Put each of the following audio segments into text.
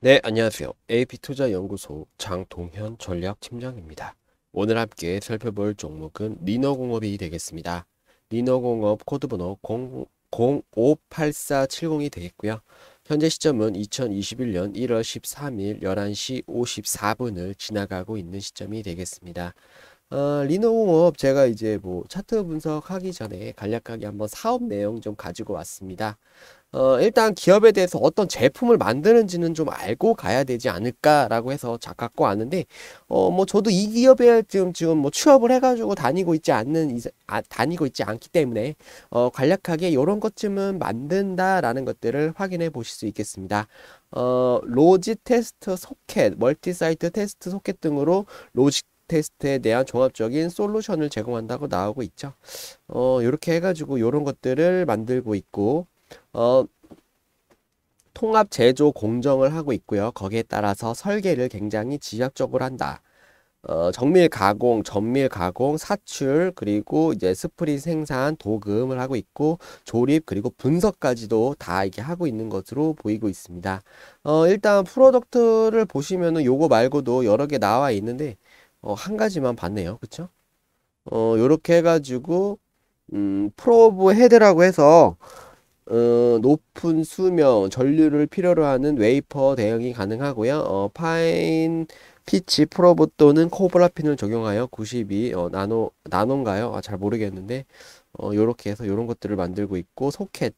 네, 안녕하세요. AP투자연구소 장동현 전략팀장입니다. 오늘 함께 살펴볼 종목은 리너공업이 되겠습니다. 리너공업 코드번호 058470이 되겠고요. 현재 시점은 2021년 1월 13일 11시 54분을 지나가고 있는 시점이 되겠습니다. 어, 리노공업 제가 이제 뭐 차트 분석하기 전에 간략하게 한번 사업 내용 좀 가지고 왔습니다. 어, 일단 기업에 대해서 어떤 제품을 만드는지는 좀 알고 가야 되지 않을까라고 해서 갖고 왔는데, 어, 뭐 저도 이 기업에 지금 지금 뭐 취업을 해가지고 다니고 있지 않는 아, 다니고 있지 않기 때문에 어, 간략하게 이런 것쯤은 만든다라는 것들을 확인해 보실 수 있겠습니다. 어, 로지 테스트 소켓, 멀티 사이트 테스트 소켓 등으로 로지 테스트에 대한 종합적인 솔루션을 제공한다고 나오고 있죠. 어, 요렇게 해가지고 요런 것들을 만들고 있고, 어, 통합 제조 공정을 하고 있고요. 거기에 따라서 설계를 굉장히 지역적으로 한다. 어, 정밀 가공, 전밀 가공, 사출, 그리고 이제 스프린 생산, 도금을 하고 있고, 조립, 그리고 분석까지도 다 이게 하고 있는 것으로 보이고 있습니다. 어, 일단 프로덕트를 보시면은 요거 말고도 여러 개 나와 있는데, 어, 한 가지만 봤네요. 그쵸? 어, 요렇게 해가지고, 음, 프로브 헤드라고 해서, 어, 높은 수명, 전류를 필요로 하는 웨이퍼 대응이 가능하고요. 어, 파인 피치 프로브 또는 코브라 핀을 적용하여 92 어, 나노 나노인가요? 아, 잘 모르겠는데 어, 요렇게 해서 요런 것들을 만들고 있고 소켓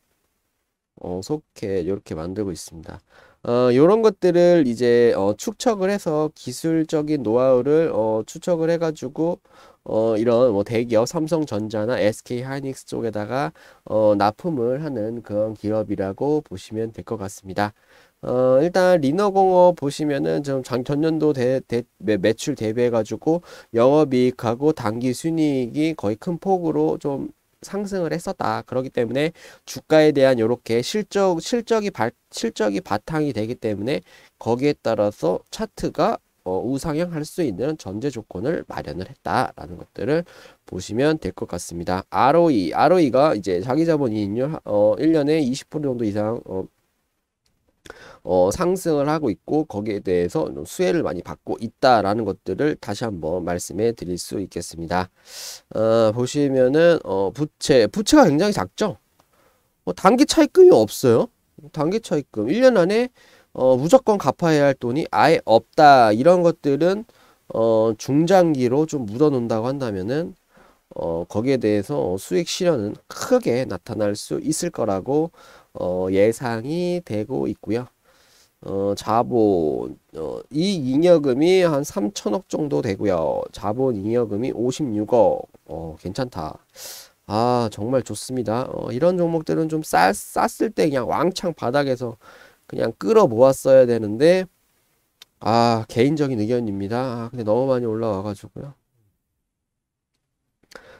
어, 소켓 요렇게 만들고 있습니다. 어, 요런 것들을 이제 어, 축적을 해서 기술적인 노하우를 어, 추적을 해가지고 어, 이런 뭐 대기업 삼성전자나 SK 하이닉스 쪽에다가 어, 납품을 하는 그런 기업이라고 보시면 될 것 같습니다. 어, 일단 리너공업 보시면은 좀 장, 전년도 대, 대, 매출 대비해가지고 영업이익하고 단기 순이익이 거의 큰 폭으로 좀 상승을 했었다. 그렇기 때문에 주가에 대한 이렇게 실적 실적이 발, 실적이 바탕이 되기 때문에 거기에 따라서 차트가 어, 우상향할 수 있는 전제 조건을 마련을 했다라는 것들을 보시면 될 것 같습니다. ROE, ROE가 이제 자기 자본 이익률 어, 1년에 20% 정도 이상 어, 어, 상승을 하고 있고 거기에 대해서 수혜를 많이 받고 있다라는 것들을 다시 한번 말씀해 드릴 수 있겠습니다. 어, 보시면은 어, 부채 부채가 굉장히 작죠. 어, 단기 차입금이 없어요. 단기 차입금 1년 안에 어, 무조건 갚아야 할 돈이 아예 없다 이런 것들은 어, 중장기로 좀 묻어놓는다고 한다면은 어, 거기에 대해서 수익 실현은 크게 나타날 수 있을 거라고 어, 예상이 되고 있고요. 어, 자본 어, 이잉여금이한 3천억 정도 되고요. 자본 잉여금이 56억. 어, 괜찮다. 아 정말 좋습니다. 어, 이런 종목들은 좀 쌌, 쌌을 때 그냥 왕창 바닥에서 그냥 끌어 모았어야 되는데 아 개인적인 의견입니다. 아, 근데 너무 많이 올라와가지고요.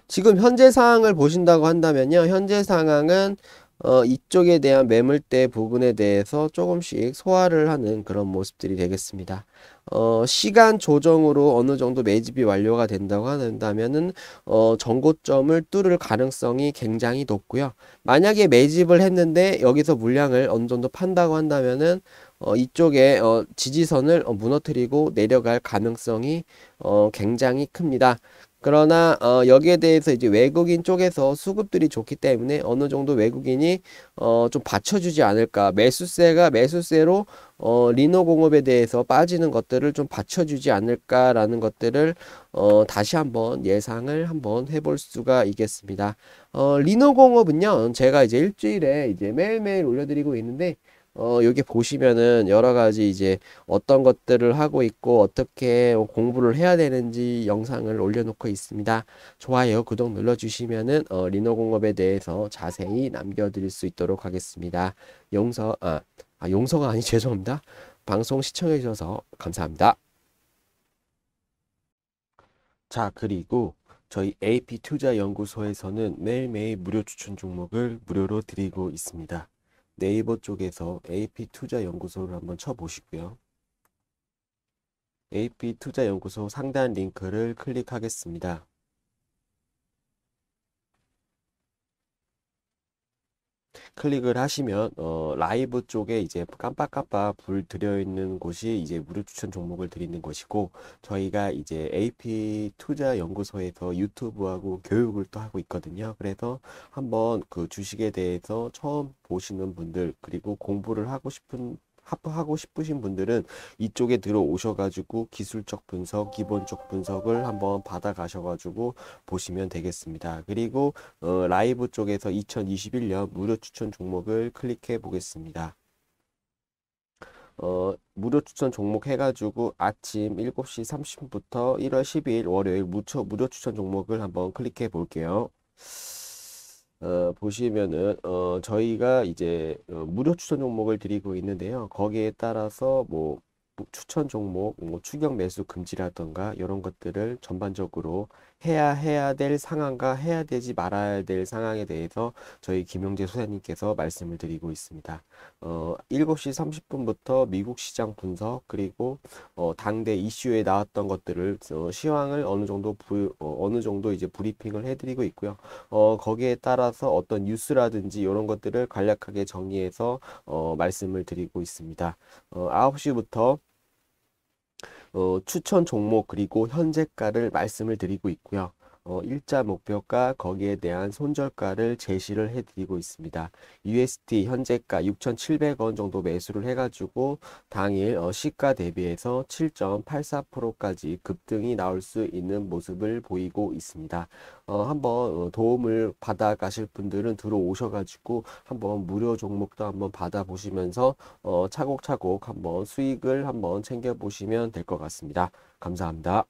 지금 현재 상황을 보신다고 한다면요. 현재 상황은 어, 이쪽에 대한 매물대 부분에 대해서 조금씩 소화를 하는 그런 모습들이 되겠습니다. 어, 시간 조정으로 어느 정도 매집이 완료가 된다고 한다면은 어, 정고점을 뚫을 가능성이 굉장히 높고요. 만약에 매집을 했는데 여기서 물량을 어느 정도 판다고 한다면은 어, 이쪽에 어, 지지선을 어, 무너뜨리고 내려갈 가능성이 어, 굉장히 큽니다. 그러나 어, 여기에 대해서 이제 외국인 쪽에서 수급들이 좋기 때문에 어느 정도 외국인이 어, 좀 받쳐주지 않을까 매수세가 매수세로 어, 리노공업에 대해서 빠지는 것들을 좀 받쳐주지 않을까라는 것들을 어, 다시 한번 예상을 한번 해볼 수가 있겠습니다. 어, 리노공업은요 제가 이제 일주일에 이제 매일매일 올려드리고 있는데 어, 여기 보시면은 여러 가지 이제 어떤 것들을 하고 있고 어떻게 공부를 해야 되는지 영상을 올려놓고 있습니다. 좋아요, 구독 눌러주시면은 어, 리노공업에 대해서 자세히 남겨드릴 수 있도록 하겠습니다. 용서, 아, 아 용서가 아니 죄송합니다. 방송 시청해주셔서 감사합니다. 자, 그리고 저희 AP투자연구소에서는 매일매일 무료 추천 종목을 무료로 드리고 있습니다. 네이버 쪽에서 AP 투자 연구소를 한번 쳐보시고요. AP 투자 연구소 상단 링크를 클릭하겠습니다. 클릭을 하시면 어, 라이브 쪽에 이제 깜빡깜빡 불 들여있는 곳이 이제 무료 추천 종목을 드리는 것이고 저희가 이제 AP 투자연구소에서 유튜브하고 교육을 또 하고 있거든요. 그래서 한번 그 주식에 대해서 처음 보시는 분들 그리고 공부를 하고 싶은 하프하고 싶으신 분들은 이쪽에 들어오셔가지고 기술적 분석, 기본적 분석을 한번 받아가셔가지고 보시면 되겠습니다. 그리고 어, 라이브 쪽에서 2021년 무료 추천 종목을 클릭해 보겠습니다. 어, 무료 추천 종목 해가지고 아침 7시 30분부터 1월 12일 월요일 무초 무료 추천 종목을 한번 클릭해 볼게요. 어, 보시면은 어, 저희가 이제 어, 무료 추천 종목을 드리고 있는데요. 거기에 따라서 뭐뭐 추천 종목, 뭐 추격 매수 금지라던가 이런 것들을 전반적으로 해야 해야 될 상황과 해야 되지 말아야 될 상황에 대해서 저희 김용재 소장님께서 말씀을 드리고 있습니다. 어, 7시 30분부터 미국 시장 분석 그리고 어, 당대 이슈에 나왔던 것들을 어, 시황을 어느 정도 부, 어, 느 정도 이제 브리핑을 해드리고 있고요. 어, 거기에 따라서 어떤 뉴스라든지 이런 것들을 간략하게 정리해서 어, 말씀을 드리고 있습니다. 어, 9시부터 어, 추천 종목 그리고 현재가를 말씀을 드리고 있고요. 어, 일자 목표가 거기에 대한 손절가를 제시를 해드리고 있습니다. USD 현재가 6,700원 정도 매수를 해가지고 당일 어, 시가 대비해서 7.84%까지 급등이 나올 수 있는 모습을 보이고 있습니다. 어, 한번 어, 도움을 받아 가실 분들은 들어오셔가지고 한번 무료 종목도 한번 받아보시면서 어, 차곡차곡 한번 수익을 한번 챙겨보시면 될 것 같습니다. 감사합니다.